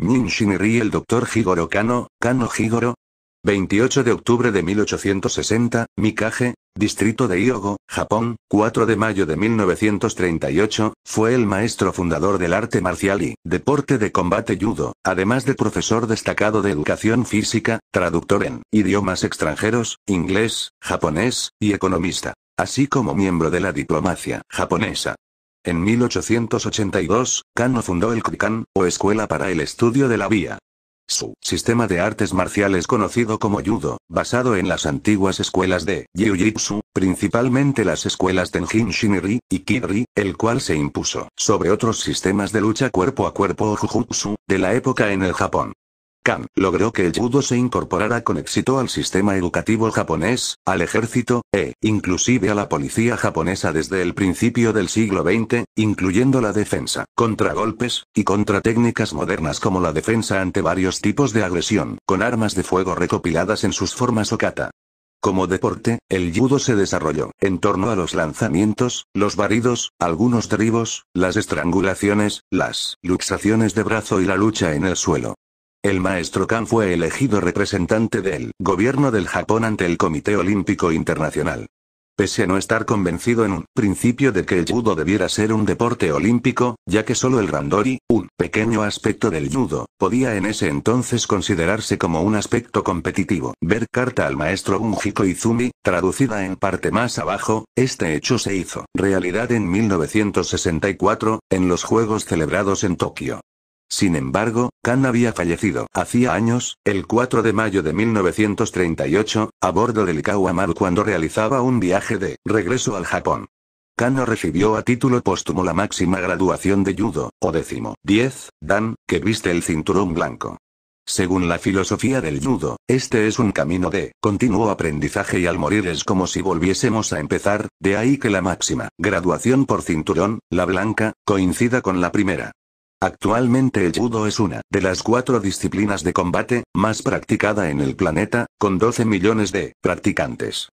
Shinri el doctor Higoro Kano, Kano Higoro. 28 de octubre de 1860, Mikage, distrito de Iogo, Japón, 4 de mayo de 1938, fue el maestro fundador del arte marcial y deporte de combate judo, además de profesor destacado de educación física, traductor en idiomas extranjeros, inglés, japonés, y economista, así como miembro de la diplomacia japonesa. En 1882, Kano fundó el Krikan, o Escuela para el Estudio de la Vía. Su sistema de artes marciales conocido como judo, basado en las antiguas escuelas de jiu-jitsu, principalmente las escuelas Tenjin Shinri y Kiri, el cual se impuso sobre otros sistemas de lucha cuerpo a cuerpo o jujutsu de la época en el Japón. Kan logró que el judo se incorporara con éxito al sistema educativo japonés, al ejército, e inclusive a la policía japonesa desde el principio del siglo XX, incluyendo la defensa contra golpes, y contra técnicas modernas como la defensa ante varios tipos de agresión, con armas de fuego recopiladas en sus formas o kata. Como deporte, el judo se desarrolló en torno a los lanzamientos, los varidos, algunos derribos, las estrangulaciones, las luxaciones de brazo y la lucha en el suelo. El maestro Kan fue elegido representante del gobierno del Japón ante el Comité Olímpico Internacional. Pese a no estar convencido en un principio de que el judo debiera ser un deporte olímpico, ya que solo el randori, un pequeño aspecto del judo, podía en ese entonces considerarse como un aspecto competitivo. Ver carta al maestro Unjiko Izumi, traducida en parte más abajo, este hecho se hizo realidad en 1964, en los Juegos celebrados en Tokio. Sin embargo, Khan había fallecido hacía años, el 4 de mayo de 1938, a bordo del Kawamaru cuando realizaba un viaje de regreso al Japón. Kano recibió a título póstumo la máxima graduación de judo, o décimo 10, dan, que viste el cinturón blanco. Según la filosofía del judo, este es un camino de continuo aprendizaje y al morir es como si volviésemos a empezar, de ahí que la máxima graduación por cinturón, la blanca, coincida con la primera. Actualmente el judo es una de las cuatro disciplinas de combate, más practicada en el planeta, con 12 millones de practicantes.